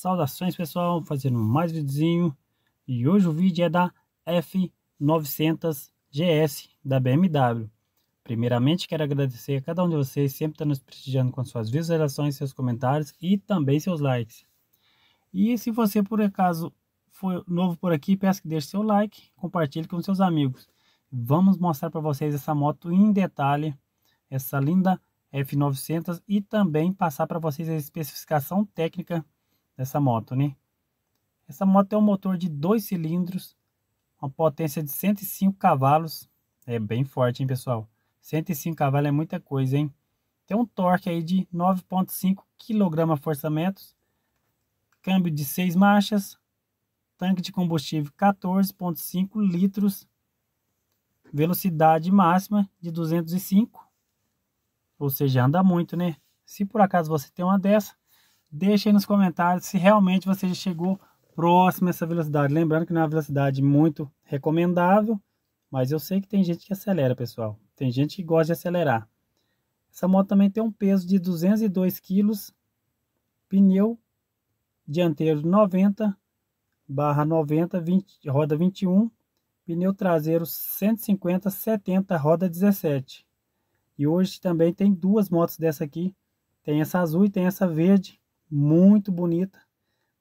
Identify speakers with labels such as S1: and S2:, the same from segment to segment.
S1: Saudações pessoal, fazendo mais videozinho e hoje o vídeo é da F900GS da BMW. Primeiramente quero agradecer a cada um de vocês sempre está nos prestigiando com suas visualizações, seus comentários e também seus likes. E se você por acaso for novo por aqui, peço que deixe seu like, compartilhe com seus amigos. Vamos mostrar para vocês essa moto em detalhe, essa linda F900 e também passar para vocês a especificação técnica dessa moto, né? Essa moto tem é um motor de dois cilindros, uma potência de 105 cavalos, é bem forte, hein, pessoal? 105 cavalos é muita coisa, hein? Tem um torque aí de 9.5 kgfm, câmbio de 6 marchas, tanque de combustível 14.5 litros, velocidade máxima de 205, ou seja, anda muito, né? Se por acaso você tem uma dessa, Deixe aí nos comentários se realmente você já chegou próximo a essa velocidade. Lembrando que não é uma velocidade muito recomendável, mas eu sei que tem gente que acelera, pessoal. Tem gente que gosta de acelerar. Essa moto também tem um peso de 202 quilos, pneu dianteiro 90 barra 90, 20, roda 21, pneu traseiro 150, 70, roda 17. E hoje também tem duas motos dessa aqui, tem essa azul e tem essa verde, muito bonita.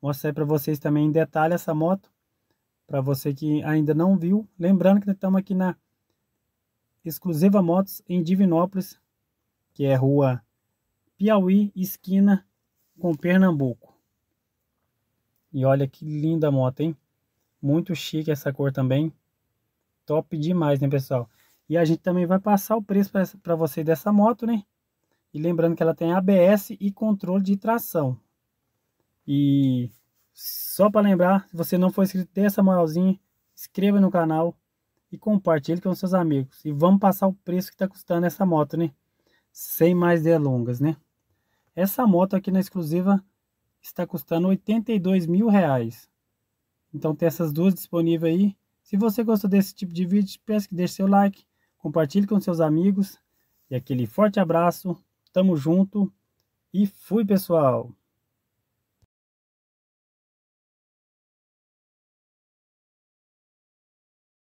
S1: Mostrei para vocês também em detalhe essa moto, para você que ainda não viu. Lembrando que nós estamos aqui na Exclusiva Motos em Divinópolis, que é rua Piauí, esquina com Pernambuco. E olha que linda moto, hein? Muito chique essa cor também. Top demais, né, pessoal? E a gente também vai passar o preço para você dessa moto, né? E lembrando que ela tem ABS e controle de tração. E só para lembrar, se você não for inscrito, dê essa moralzinha, inscreva no canal e compartilhe com seus amigos. E vamos passar o preço que está custando essa moto, né? Sem mais delongas, né? Essa moto aqui na exclusiva está custando 82 mil reais. Então tem essas duas disponíveis aí. Se você gostou desse tipo de vídeo, peço que deixe seu like, compartilhe com seus amigos. E aquele forte abraço. Tamo junto e fui, pessoal!